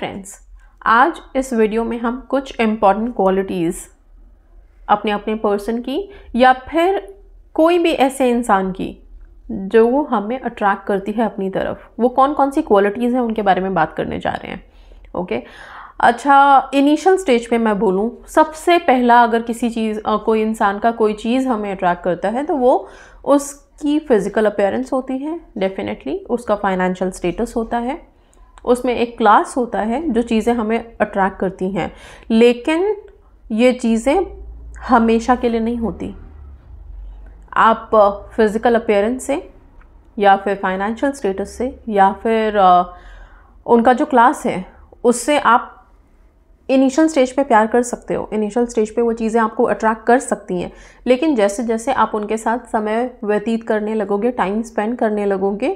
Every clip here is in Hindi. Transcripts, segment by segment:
फ्रेंड्स आज इस वीडियो में हम कुछ इम्पॉर्टेंट क्वालिटीज़ अपने अपने पर्सन की या फिर कोई भी ऐसे इंसान की जो हमें अट्रैक्ट करती है अपनी तरफ वो कौन कौन सी क्वालिटीज़ हैं उनके बारे में बात करने जा रहे हैं ओके अच्छा इनिशियल स्टेज पे मैं बोलूँ सबसे पहला अगर किसी चीज़ कोई इंसान का कोई चीज़ हमें अट्रैक्ट करता है तो वो उसकी फ़िज़िकल अपेयरेंस होती है डेफिनेटली उसका फाइनेंशियल स्टेटस होता है उसमें एक क्लास होता है जो चीज़ें हमें अट्रैक्ट करती हैं लेकिन ये चीज़ें हमेशा के लिए नहीं होती आप फिज़िकल अपेयरेंस से या फिर फाइनेंशियल स्टेटस से या फिर उनका जो क्लास है उससे आप इनिशियल स्टेज पे प्यार कर सकते हो इनिशियल स्टेज पे वो चीज़ें आपको अट्रैक्ट कर सकती हैं लेकिन जैसे जैसे आप उनके साथ समय व्यतीत करने लगोगे टाइम स्पेंड करने लगोगे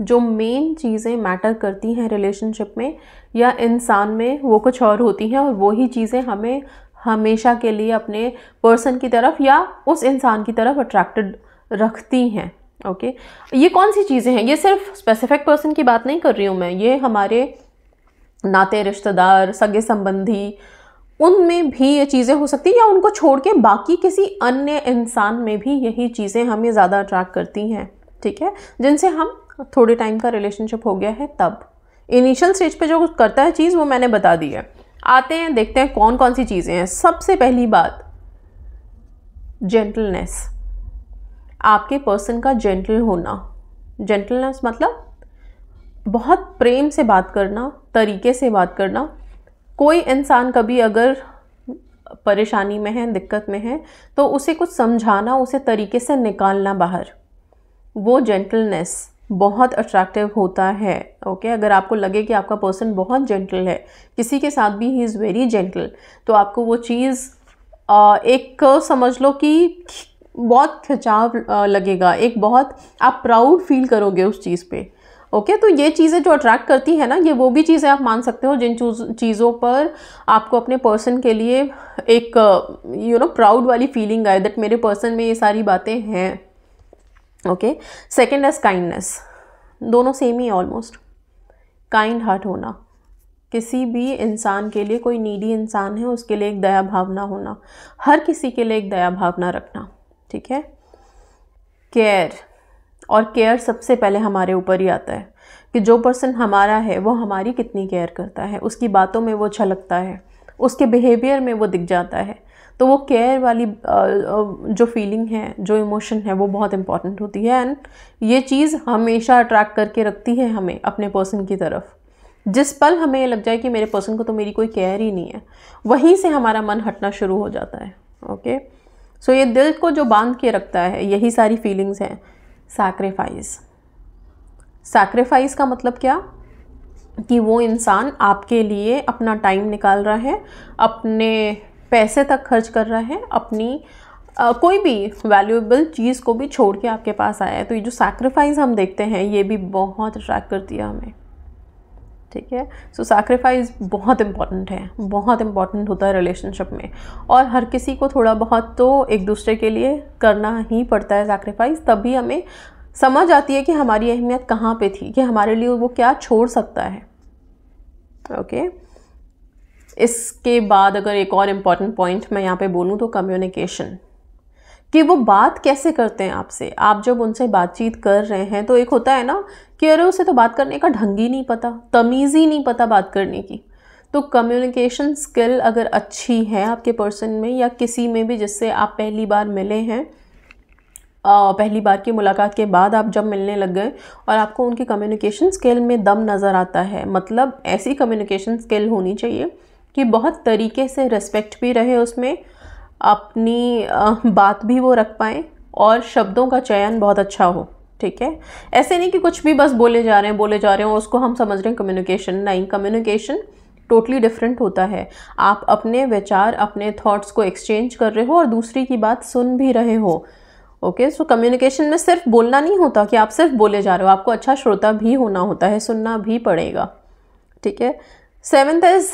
जो मेन चीज़ें मैटर करती हैं रिलेशनशिप में या इंसान में वो कुछ और होती हैं और वही चीज़ें हमें हमेशा के लिए अपने पर्सन की तरफ या उस इंसान की तरफ अट्रैक्टेड रखती हैं ओके okay? ये कौन सी चीज़ें हैं ये सिर्फ स्पेसिफिक पर्सन की बात नहीं कर रही हूँ मैं ये हमारे नाते रिश्तेदार सगे संबंधी उनमें भी ये चीज़ें हो सकती हैं या उनको छोड़ के बाकी किसी अन्य इंसान में भी यही चीज़ें हमें ज़्यादा अट्रैक्ट करती हैं ठीक है जिनसे हम थोड़े टाइम का रिलेशनशिप हो गया है तब इनिशियल स्टेज पे जो करता है चीज़ वो मैंने बता दी है आते हैं देखते हैं कौन कौन सी चीज़ें हैं सबसे पहली बात जेंटलनेस आपके पर्सन का जेंटल होना जेंटलनेस मतलब बहुत प्रेम से बात करना तरीके से बात करना कोई इंसान कभी अगर परेशानी में है दिक्कत में है तो उसे कुछ समझाना उसे तरीके से निकालना बाहर वो जेंटलनेस बहुत अट्रैक्टिव होता है ओके okay? अगर आपको लगे कि आपका पर्सन बहुत जेंटल है किसी के साथ भी ही इज़ वेरी जेंटल तो आपको वो चीज़ एक समझ लो कि बहुत खिंचाव लगेगा एक बहुत आप प्राउड फील करोगे उस चीज़ पे ओके okay? तो ये चीज़ें जो अट्रैक्ट करती हैं ना ये वो भी चीज़ें आप मान सकते हो जिन चीज़ों पर आपको अपने पर्सन के लिए एक यू नो प्राउड वाली फीलिंग आए दैट मेरे पर्सन में ये सारी बातें हैं ओके सेकेंड एज काइंडनेस दोनों सेम ही ऑलमोस्ट काइंड हार्ट होना किसी भी इंसान के लिए कोई नीडी इंसान है उसके लिए एक दया भावना होना हर किसी के लिए एक दया भावना रखना ठीक है केयर और केयर सबसे पहले हमारे ऊपर ही आता है कि जो पर्सन हमारा है वो हमारी कितनी केयर करता है उसकी बातों में वो छलकता है उसके बिहेवियर में वो दिख जाता है तो वो केयर वाली जो फीलिंग है जो इमोशन है वो बहुत इंपॉर्टेंट होती है एंड ये चीज़ हमेशा अट्रैक्ट करके रखती है हमें अपने पर्सन की तरफ जिस पल हमें ये लग जाए कि मेरे पर्सन को तो मेरी कोई केयर ही नहीं है वहीं से हमारा मन हटना शुरू हो जाता है ओके सो ये दिल को जो बांध के रखता है यही सारी फीलिंग्स हैं सैक्रिफाइस सैक्रिफाइस का मतलब क्या कि वो इंसान आपके लिए अपना टाइम निकाल रहा है अपने पैसे तक खर्च कर रहा है अपनी आ, कोई भी वैल्यूएबल चीज़ को भी छोड़ के आपके पास आया है तो ये जो सैक्रिफाइस हम देखते हैं ये भी बहुत अट्रैक्ट करती है हमें ठीक है सो सैक्रिफाइस बहुत इम्पॉर्टेंट है बहुत इम्पॉर्टेंट होता है रिलेशनशिप में और हर किसी को थोड़ा बहुत तो एक दूसरे के लिए करना ही पड़ता है सैक्रिफाइस तभी हमें समझ आती है कि हमारी अहमियत कहाँ पे थी कि हमारे लिए वो क्या छोड़ सकता है ओके okay? इसके बाद अगर एक और इम्पॉर्टेंट पॉइंट मैं यहाँ पे बोलूँ तो कम्युनिकेशन कि वो बात कैसे करते हैं आपसे आप जब उनसे बातचीत कर रहे हैं तो एक होता है ना कि अरे उसे तो बात करने का ढंग ही नहीं पता तमीज़ ही नहीं पता बात करने की तो कम्युनिकेशन स्किल अगर अच्छी है आपके पर्सन में या किसी में भी जिससे आप पहली बार मिले हैं पहली बार की मुलाकात के बाद आप जब मिलने लग गए और आपको उनकी कम्युनिकेशन स्किल में दम नज़र आता है मतलब ऐसी कम्युनिकेशन स्किल होनी चाहिए कि बहुत तरीके से रिस्पेक्ट भी रहे उसमें अपनी बात भी वो रख पाएँ और शब्दों का चयन बहुत अच्छा हो ठीक है ऐसे नहीं कि कुछ भी बस बोले जा रहे हैं बोले जा रहे हैं उसको हम समझ रहे हैं कम्युनिकेशन नहीं कम्युनिकेशन टोटली डिफरेंट होता है आप अपने विचार अपने थॉट्स को एक्सचेंज कर रहे हो और दूसरी की बात सुन भी रहे हो ओके सो कम्युनिकेशन में सिर्फ बोलना नहीं होता कि आप सिर्फ बोले जा रहे हो आपको अच्छा श्रोता भी होना होता है सुनना भी पड़ेगा ठीक है सेवेंथ इज़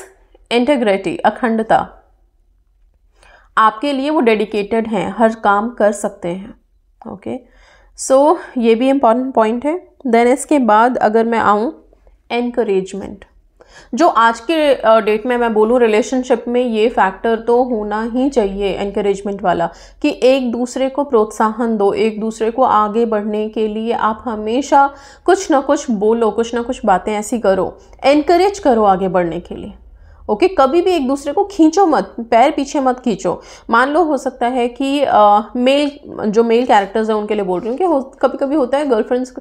इंटेग्रिटी अखंडता आपके लिए वो डेडिकेटेड हैं हर काम कर सकते हैं ओके सो so, ये भी इम्पॉर्टेंट पॉइंट है देन इसके बाद अगर मैं आऊँ एनकरेजमेंट जो आज के डेट में मैं बोलूँ रिलेशनशिप में ये फैक्टर तो होना ही चाहिए एनकरेजमेंट वाला कि एक दूसरे को प्रोत्साहन दो एक दूसरे को आगे बढ़ने के लिए आप हमेशा कुछ ना कुछ बोलो कुछ ना कुछ बातें ऐसी करो एनकरेज करो आगे बढ़ने के लिए ओके कभी भी एक दूसरे को खींचो मत पैर पीछे मत खींचो मान लो हो सकता है कि आ, मेल जो मेल कैरेक्टर्स हैं उनके लिए बोल रही हूँ कि हो, कभी कभी होता है गर्लफ्रेंड्स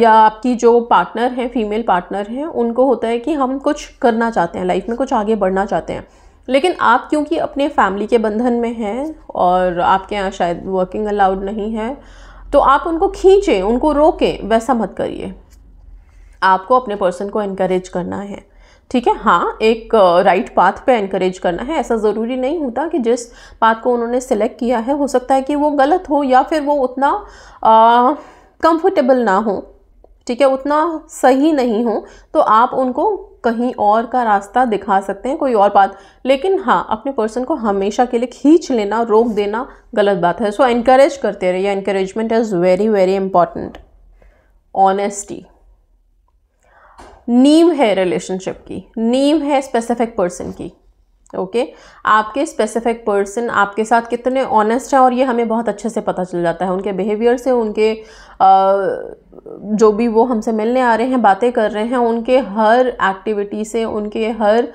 या आपकी जो पार्टनर हैं फीमेल पार्टनर हैं उनको होता है कि हम कुछ करना चाहते हैं लाइफ में कुछ आगे बढ़ना चाहते हैं लेकिन आप क्योंकि अपने फैमिली के बंधन में हैं और आपके यहाँ शायद वर्किंग अलाउड नहीं है तो आप उनको खींचें उनको रोकें वैसा मत करिए आपको अपने पर्सन को इनक्रेज करना है ठीक है हाँ एक राइट पाथ पे इनक्रेज करना है ऐसा ज़रूरी नहीं होता कि जिस पाथ को उन्होंने सेलेक्ट किया है हो सकता है कि वो गलत हो या फिर वो उतना कंफर्टेबल ना हो ठीक है उतना सही नहीं हो तो आप उनको कहीं और का रास्ता दिखा सकते हैं कोई और बात लेकिन हाँ अपने पर्सन को हमेशा के लिए खींच लेना रोक देना गलत बात है सो so, इनक्रेज करते रहिए increasement is very very important honesty नीम है रिलेशनशिप की नीम है स्पेसिफिक पर्सन की ओके okay? आपके स्पेसिफिक पर्सन आपके साथ कितने ऑनेस्ट हैं और ये हमें बहुत अच्छे से पता चल जाता है उनके बिहेवियर से उनके आ, जो भी वो हमसे मिलने आ रहे हैं बातें कर रहे हैं उनके हर एक्टिविटी से उनके हर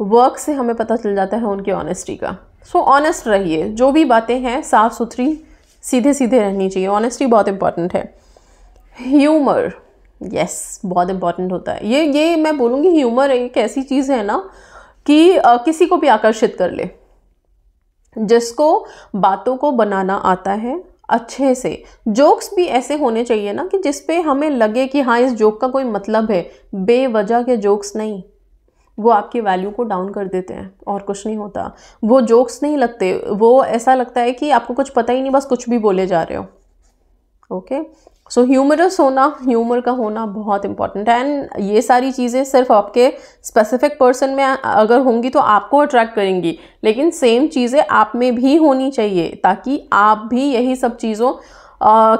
वर्क से हमें पता चल जाता है उनकी ऑनेस्टी का सो ऑनेस्ट रहिए जो भी बातें हैं साफ़ सुथरी सीधे सीधे रहनी चाहिए ऑनेस्टी बहुत इंपॉर्टेंट है ह्यूमर यस yes, बहुत इम्पॉर्टेंट होता है ये ये मैं बोलूँगी ह्यूमर एक ऐसी चीज़ है ना कि आ, किसी को भी आकर्षित कर ले जिसको बातों को बनाना आता है अच्छे से जोक्स भी ऐसे होने चाहिए ना कि जिस पे हमें लगे कि हाँ इस जोक का कोई मतलब है बेवजह के जोक्स नहीं वो आपकी वैल्यू को डाउन कर देते हैं और कुछ नहीं होता वो जोक्स नहीं लगते वो ऐसा लगता है कि आपको कुछ पता ही नहीं बस कुछ भी बोले जा रहे हो ओके okay? सो ह्यूमरस होना ह्यूमर का होना बहुत इंपॉर्टेंट है एंड ये सारी चीज़ें सिर्फ आपके स्पेसिफिक पर्सन में अगर होंगी तो आपको अट्रैक्ट करेंगी लेकिन सेम चीज़ें आप में भी होनी चाहिए ताकि आप भी यही सब चीज़ों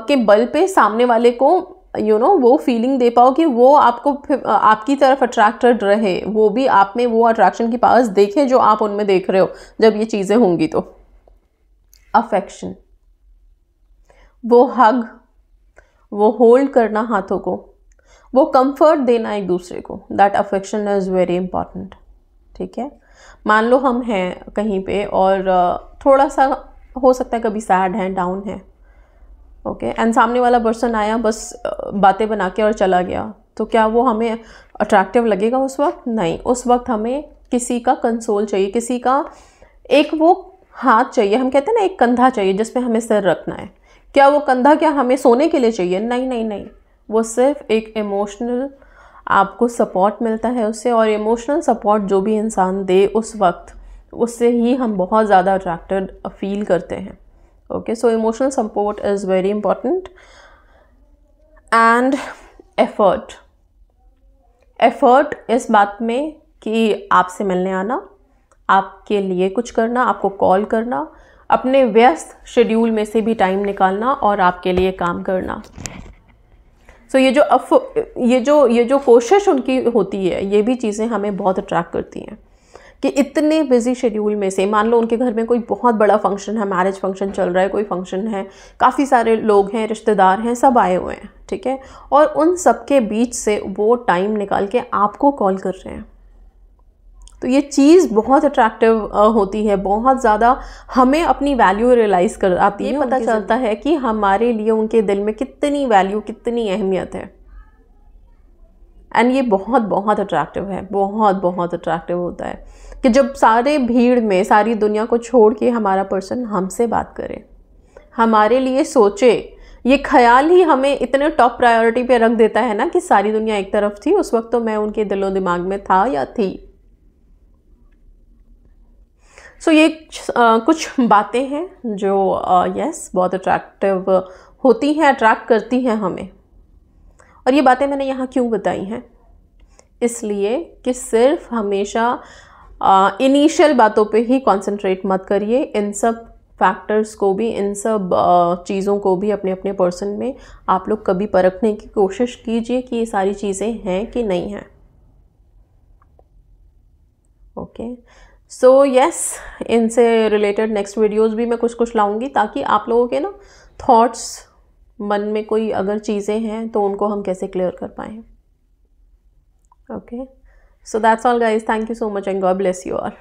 के बल पे सामने वाले को यू you नो know, वो फीलिंग दे पाओ कि वो आपको आपकी तरफ अट्रैक्टेड रहे वो भी आप में वो अट्रैक्शन की पावर्स देखे जो आप उनमें देख रहे हो जब ये चीज़ें होंगी तो अफेक्शन वो हग वो होल्ड करना हाथों को वो कंफर्ट देना एक दूसरे को that affection is very important ठीक है मान लो हम हैं कहीं पे और थोड़ा सा हो सकता है कभी सैड है डाउन है ओके एंड सामने वाला पर्सन आया बस बातें बना के और चला गया तो क्या वो हमें अट्रैक्टिव लगेगा उस वक्त नहीं उस वक्त हमें किसी का कंसोल चाहिए किसी का एक वो हाथ चाहिए हम कहते हैं ना एक कंधा चाहिए जिसमें हमें सिर रखना है क्या वो कंधा क्या हमें सोने के लिए चाहिए नहीं नहीं नहीं वो सिर्फ एक इमोशनल आपको सपोर्ट मिलता है उससे और इमोशनल सपोर्ट जो भी इंसान दे उस वक्त उससे ही हम बहुत ज़्यादा अट्रैक्टेड फील करते हैं okay so emotional support is very important and effort effort इस बात में कि आपसे मिलने आना आपके लिए कुछ करना आपको कॉल करना अपने व्यस्त शेड्यूल में से भी टाइम निकालना और आपके लिए काम करना सो so, ये जो अफ ये जो ये जो कोशिश उनकी होती है ये भी चीज़ें हमें बहुत अट्रैक्ट करती हैं कि इतने बिजी शेड्यूल में से मान लो उनके घर में कोई बहुत बड़ा फंक्शन है मैरिज फंक्शन चल रहा है कोई फंक्शन है काफ़ी सारे लोग हैं रिश्तेदार हैं सब आए हुए हैं ठीक है और उन सब के बीच से वो टाइम निकाल के आपको कॉल कर रहे हैं तो ये चीज़ बहुत अट्रैक्टिव होती है बहुत ज़्यादा हमें अपनी वैल्यू रियलाइज़ कर आती है पता चलता है कि हमारे लिए उनके दिल में कितनी वैल्यू कितनी अहमियत है एंड ये बहुत बहुत अट्रैक्टिव है बहुत बहुत अट्रैक्टिव होता है कि जब सारे भीड़ में सारी दुनिया को छोड़ के हमारा पर्सन हमसे बात करे हमारे लिए सोचे ये ख्याल ही हमें इतने टॉप प्रायोरिटी पे रख देता है ना कि सारी दुनिया एक तरफ थी उस वक्त तो मैं उनके दिलो दिमाग में था या थी सो so, ये कुछ बातें हैं जो यस बहुत अट्रैक्टिव होती हैं अट्रैक्ट करती हैं हमें और ये बातें मैंने यहाँ क्यों बताई हैं इसलिए कि सिर्फ हमेशा इनिशियल बातों पे ही कंसंट्रेट मत करिए इन सब फैक्टर्स को भी इन सब चीज़ों को भी अपने अपने पर्सन में आप लोग कभी परखने की कोशिश कीजिए कि ये सारी चीज़ें हैं कि नहीं हैं okay okay. So so, yes yes, इनसे रिलेटेड नेक्स्ट वीडियोस भी मैं कुछ कुछ लाऊंगी ताकि आप लोगों के ना थॉट्स मन में कोई अगर चीज़ें हैं तो उनको हम कैसे क्लियर कर पाएँ okay so that's all guys thank you so much and God bless you all